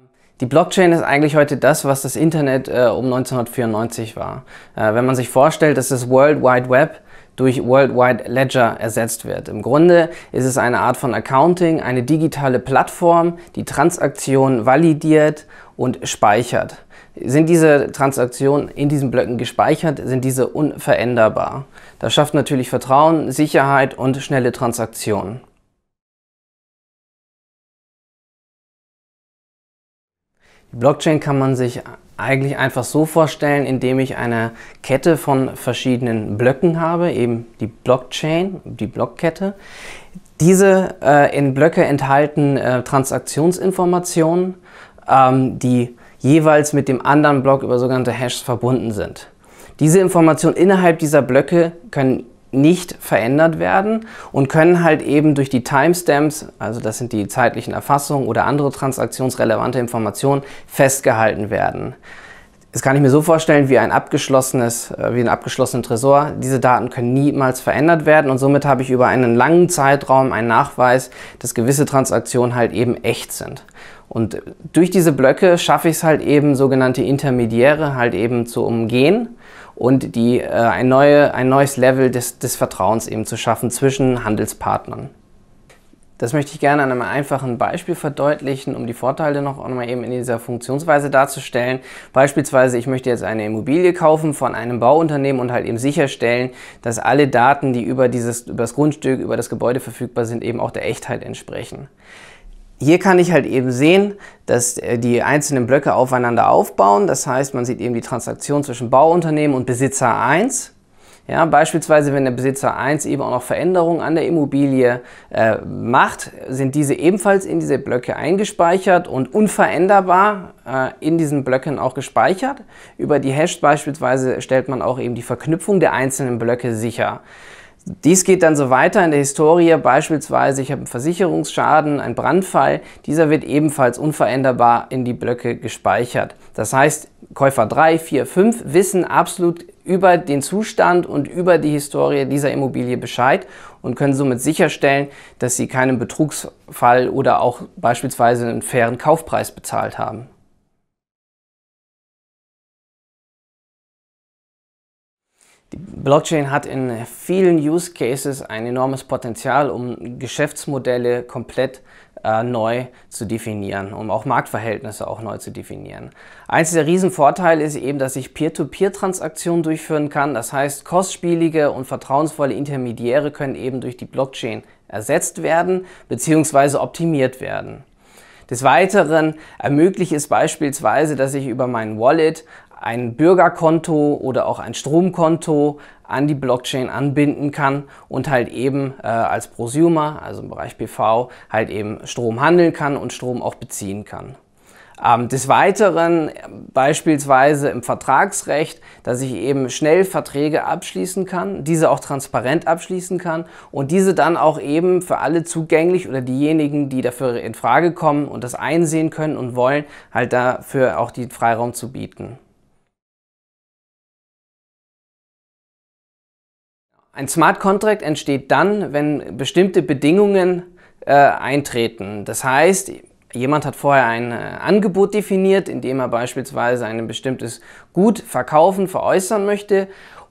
Ähm, die Blockchain ist eigentlich heute das, was das Internet äh, um 1994 war. Äh, wenn man sich vorstellt, dass das World Wide Web durch World Wide Ledger ersetzt wird. Im Grunde ist es eine Art von Accounting, eine digitale Plattform, die Transaktionen validiert und speichert. Sind diese Transaktionen in diesen Blöcken gespeichert, sind diese unveränderbar. Das schafft natürlich Vertrauen, Sicherheit und schnelle Transaktionen. Die Blockchain kann man sich eigentlich einfach so vorstellen, indem ich eine Kette von verschiedenen Blöcken habe, eben die Blockchain, die Blockkette. Diese äh, in Blöcke enthalten äh, Transaktionsinformationen, ähm, die jeweils mit dem anderen Block über sogenannte Hashes verbunden sind. Diese Informationen innerhalb dieser Blöcke können nicht verändert werden und können halt eben durch die Timestamps, also das sind die zeitlichen Erfassungen oder andere transaktionsrelevante Informationen, festgehalten werden. Das kann ich mir so vorstellen wie ein abgeschlossenes, äh, wie einen abgeschlossenen Tresor. Diese Daten können niemals verändert werden und somit habe ich über einen langen Zeitraum einen Nachweis, dass gewisse Transaktionen halt eben echt sind. Und durch diese Blöcke schaffe ich es halt eben, sogenannte Intermediäre halt eben zu umgehen und die, äh, ein, neue, ein neues Level des, des Vertrauens eben zu schaffen zwischen Handelspartnern. Das möchte ich gerne an einem einfachen Beispiel verdeutlichen, um die Vorteile noch einmal eben in dieser Funktionsweise darzustellen. Beispielsweise, ich möchte jetzt eine Immobilie kaufen von einem Bauunternehmen und halt eben sicherstellen, dass alle Daten, die über, dieses, über das Grundstück, über das Gebäude verfügbar sind, eben auch der Echtheit entsprechen hier kann ich halt eben sehen, dass äh, die einzelnen Blöcke aufeinander aufbauen. Das heißt, man sieht eben die Transaktion zwischen Bauunternehmen und Besitzer 1. Ja, beispielsweise, wenn der Besitzer 1 eben auch noch Veränderungen an der Immobilie äh, macht, sind diese ebenfalls in diese Blöcke eingespeichert und unveränderbar äh, in diesen Blöcken auch gespeichert. Über die Hash beispielsweise stellt man auch eben die Verknüpfung der einzelnen Blöcke sicher. Dies geht dann so weiter in der Historie, beispielsweise ich habe einen Versicherungsschaden, einen Brandfall, dieser wird ebenfalls unveränderbar in die Blöcke gespeichert. Das heißt, Käufer 3, 4, 5 wissen absolut über den Zustand und über die Historie dieser Immobilie Bescheid und können somit sicherstellen, dass sie keinen Betrugsfall oder auch beispielsweise einen fairen Kaufpreis bezahlt haben. Die Blockchain hat in vielen Use Cases ein enormes Potenzial, um Geschäftsmodelle komplett äh, neu zu definieren, um auch Marktverhältnisse auch neu zu definieren. Eins der Riesenvorteile ist eben, dass ich Peer-to-Peer-Transaktionen durchführen kann. Das heißt, kostspielige und vertrauensvolle Intermediäre können eben durch die Blockchain ersetzt werden bzw. optimiert werden. Des Weiteren ermöglicht es beispielsweise, dass ich über mein Wallet ein Bürgerkonto oder auch ein Stromkonto an die Blockchain anbinden kann und halt eben äh, als Prosumer, also im Bereich PV, halt eben Strom handeln kann und Strom auch beziehen kann. Ähm, des Weiteren beispielsweise im Vertragsrecht, dass ich eben schnell Verträge abschließen kann, diese auch transparent abschließen kann und diese dann auch eben für alle zugänglich oder diejenigen, die dafür in Frage kommen und das einsehen können und wollen, halt dafür auch den Freiraum zu bieten. Ein Smart Contract entsteht dann, wenn bestimmte Bedingungen äh, eintreten. Das heißt, jemand hat vorher ein äh, Angebot definiert, indem er beispielsweise ein bestimmtes Gut verkaufen, veräußern möchte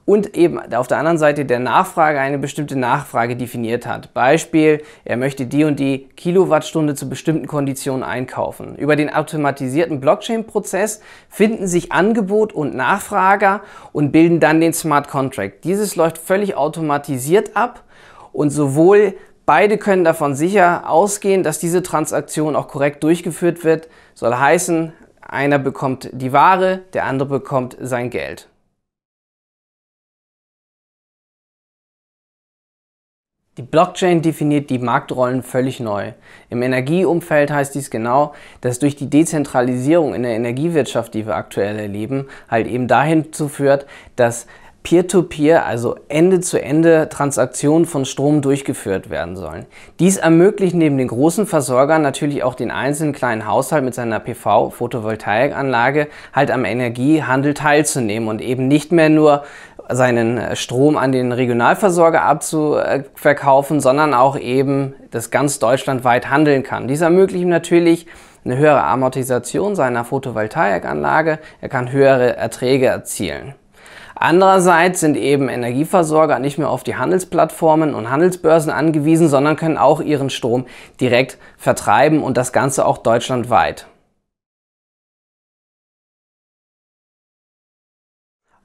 und eben auf der anderen Seite der Nachfrage eine bestimmte Nachfrage definiert hat. Beispiel, er möchte die und die Kilowattstunde zu bestimmten Konditionen einkaufen. Über den automatisierten Blockchain-Prozess finden sich Angebot und Nachfrager und bilden dann den Smart Contract. Dieses läuft völlig automatisiert ab und sowohl Beide können davon sicher ausgehen, dass diese Transaktion auch korrekt durchgeführt wird. Soll heißen, einer bekommt die Ware, der andere bekommt sein Geld. Die Blockchain definiert die Marktrollen völlig neu. Im Energieumfeld heißt dies genau, dass durch die Dezentralisierung in der Energiewirtschaft, die wir aktuell erleben, halt eben dahin zu führt, dass Peer-to-Peer, -Peer, also Ende-zu-Ende-Transaktionen von Strom durchgeführt werden sollen. Dies ermöglicht neben den großen Versorgern natürlich auch den einzelnen kleinen Haushalt mit seiner PV-Photovoltaikanlage halt am Energiehandel teilzunehmen und eben nicht mehr nur seinen äh, Strom an den Regionalversorger abzuverkaufen, sondern auch eben das ganz deutschlandweit handeln kann. Dies ermöglicht ihm natürlich eine höhere Amortisation seiner Photovoltaikanlage. Er kann höhere Erträge erzielen. Andererseits sind eben Energieversorger nicht mehr auf die Handelsplattformen und Handelsbörsen angewiesen, sondern können auch ihren Strom direkt vertreiben und das Ganze auch deutschlandweit.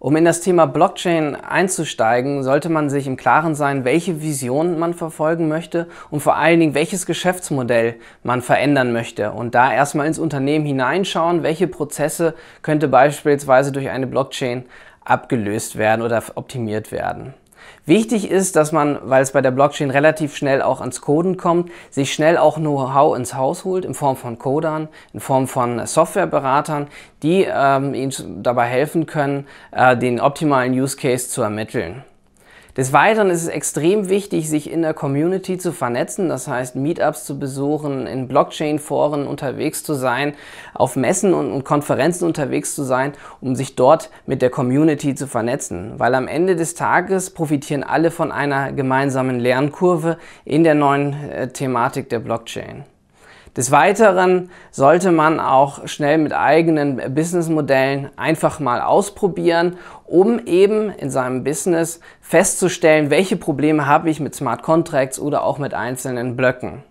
Um in das Thema Blockchain einzusteigen, sollte man sich im Klaren sein, welche Vision man verfolgen möchte und vor allen Dingen, welches Geschäftsmodell man verändern möchte. Und da erstmal ins Unternehmen hineinschauen, welche Prozesse könnte beispielsweise durch eine Blockchain abgelöst werden oder optimiert werden. Wichtig ist, dass man, weil es bei der Blockchain relativ schnell auch ans Coden kommt, sich schnell auch Know-how ins Haus holt, in Form von Codern, in Form von Softwareberatern, die ähm, Ihnen dabei helfen können, äh, den optimalen Use Case zu ermitteln. Des Weiteren ist es extrem wichtig, sich in der Community zu vernetzen, das heißt Meetups zu besuchen, in Blockchain-Foren unterwegs zu sein, auf Messen und, Konferenzen unterwegs zu sein, um sich dort mit der Community zu vernetzen. Weil am Ende des Tages profitieren alle von einer gemeinsamen Lernkurve in der neuen äh, Thematik der Blockchain. Des Weiteren sollte man auch schnell mit eigenen Businessmodellen einfach mal ausprobieren, um eben in seinem Business festzustellen, welche Probleme habe ich mit Smart Contracts oder auch mit einzelnen Blöcken.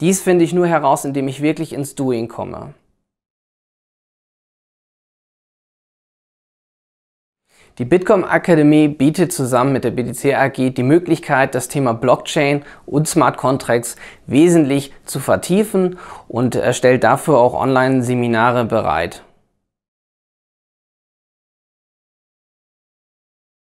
Dies finde ich nur heraus, indem ich wirklich ins Doing komme. Die Bitkom Akademie bietet zusammen mit der BTC AG die Möglichkeit, das Thema Blockchain und Smart Contracts wesentlich zu vertiefen und stellt dafür auch Online-Seminare bereit.